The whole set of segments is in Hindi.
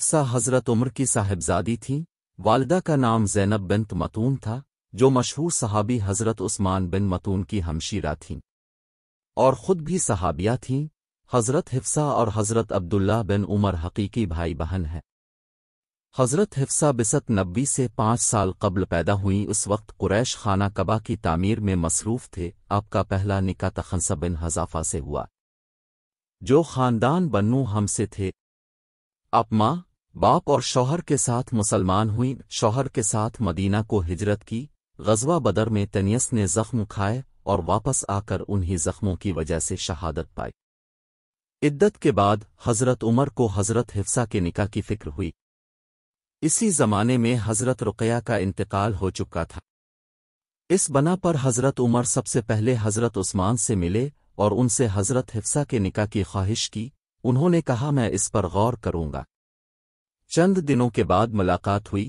हाफसा हज़रत उम्र की साहिबजादी थी वालदा का नाम जैनब बिन मतून था जो मशहूर सहाबी हज़रत उस्मान बिन मतून की हमशीरा थीं और ख़ुद भी सहाबिया थीं हज़रत हिफ्सा और हज़रत अब्दुल्ला बिन उमर हकीकी भाई बहन हैं हज़रत हिफ्सा बिसत नब्बी से पांच साल कबल पैदा हुई उस वक्त कुरैश खाना कबा की तामीर में मसरूफ़ थे आपका पहला निका तखनसा बिन हजाफा से हुआ जो ख़ानदान बन्नू हमसे थे आप माँ बाप और शौहर के साथ मुसलमान हुई शौहर के साथ मदीना को हिजरत की गजवा बदर में तनियस ने जख्म खाए और वापस आकर उन्हीं जख्मों की वजह से शहादत पाई इद्दत के बाद हजरत उमर को हजरत हिफ्सा के निका की फिक्र हुई इसी जमाने में हजरत रुकया का इंतकाल हो चुका था इस बना पर हजरत उमर सबसे पहले हजरत उस्मान से मिले और उनसे हजरत हिफ्सा के निका की ख्वाहिश की उन्होंने कहा मैं इस पर गौर करूंगा चंद दिनों के बाद मुलाकात हुई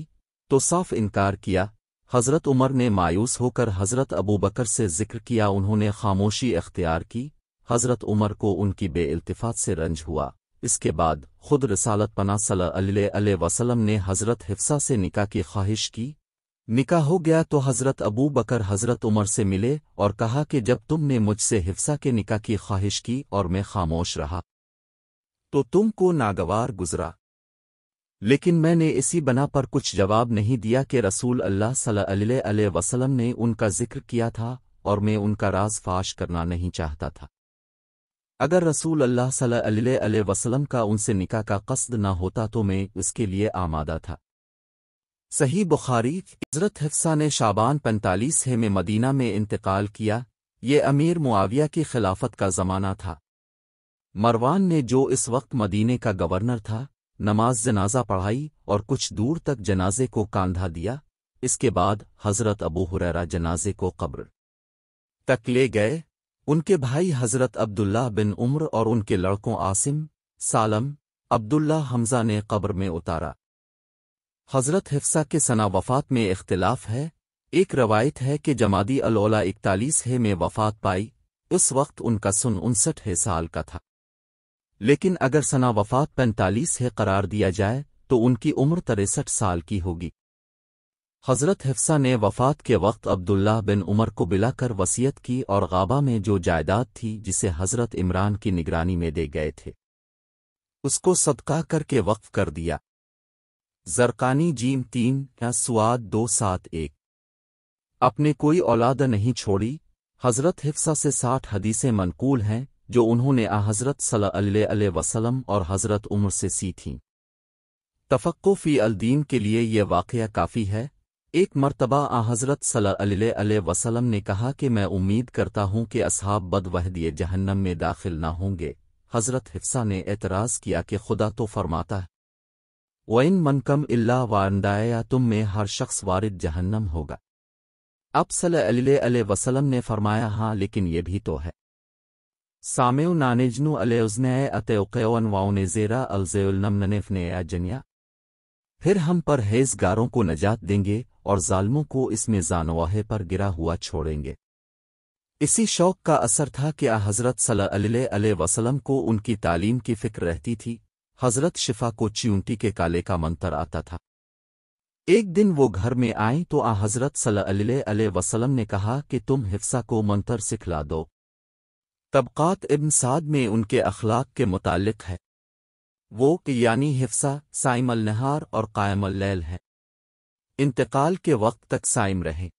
तो साफ इनकार किया हज़रत उमर ने मायूस होकर हज़रत अबू बकर से जिक्र किया उन्होंने खामोशी अख्तियार की हज़रत उमर को उनकी बेअल्तफात से रंज हुआ इसके बाद खुद रसालत पना सल वसलम ने हज़रत हिफ्सा से निका की ख्वाहिश की निका हो गया तो हज़रत अबू बकर हज़रत उमर से मिले और कहा कि जब तुमने मुझसे हिफ्सा के निका की ख्वाहिश की और मैं खामोश रहा तो तुमको नागवार गुजरा लेकिन मैंने इसी बना पर कुछ जवाब नहीं दिया कि रसूल अल्लाह अलैहि वसलम ने उनका जिक्र किया था और मैं उनका राज फाश करना नहीं चाहता था अगर रसूल अल्लाह अलैहि वसलम का उनसे निकाह का कस्द न होता तो मैं उसके लिए आमादा था सही बुखारी हजरत हिफ्सा ने शाबान पैंतालीस है में मदीना में इंतकाल किया ये अमीर मुआविया की खिलाफत का ज़माना था मरवान ने जो इस वक्त मदीने का गवर्नर था नमाज जनाजा पढ़ाई और कुछ दूर तक जनाजे को कांधा दिया इसके बाद हजरत अबू हुररा जनाजे को कब्र तक ले गए उनके भाई हजरत अब्दुल्लाह बिन उम्र और उनके लड़कों आसिम सालम अब्दुल्ला हमजा ने कब्र में उतारा हजरत हिफ्सा के सना वफात में इख्तिलाफ है एक रवायत है कि जमादी अलौला इकतालीस है में वफात पाई उस वक्त उनका सुन उनसठ है साल का था लेकिन अगर सना वफात पैंतालीस है करार दिया जाए तो उनकी उम्र तिरसठ साल की होगी हजरत हिफ्सा ने वफात के वक्त अब्दुल्ला बिन उमर को बिलाकर वसीयत की और गाबा में जो जायदाद थी जिसे हजरत इमरान की निगरानी में दे गए थे उसको सदका करके वक्फ कर दिया जरकानी जीम तीन या सुद दो सात एक अपने कोई औलाद नहीं छोड़ी हजरत हिफ्सा से साठ हदीसें मनकूल हैं जो उन्होंने आ हज़रत सल वसलम और हज़रत उम्र से सी थीं तफ़क्को फ़ी अलदीन के लिए यह वाक़ काफ़ी है एक मरतबा आ हज़रत सल वसलम ने कहा कि मैं उम्मीद करता हूँ कि असहाब बदवहदिय जहन्नम में दाखिल न होंगे हज़रत हिफ्सा ने एतराज़ किया कि खुदा तो फरमाता है वन मनकम इल्ला वंदाया तुम में हर शख्स वारिद जहन्नम होगा अब सल वसलम ने फरमाया हाँ लेकिन ये भी तो है સામેવ નાનેજનું અલેયોઝનેય અતયોકેઓનવાઓનેઝેરા અલ્ઝેલનમનનેફનેયા જનિયા फिर हम परहेजगारों को नजात देंगे और जालमों को इसमें जानवाहे पर गिरा हुआ छोड़ेंगे इसी शौक का असर था कि आ हज़रत सल्ला वसलम को उनकी तालीम की फिक्र रहती थी हज़रत शिफा को च्यूंटी के काले का मंतर आता था एक दिन वो घर में आए तो आ हज़रत सल्ला वसलम ने कहा कि तुम हिफ्सा को मंतर सिखला दो तबक़ात इब्न साद में उनके अखलाक के मुतालिक है वो यानी हिफ्सा साइमल नहार और कायमल लैल है इंतकाल के वक्त तक साइम रहें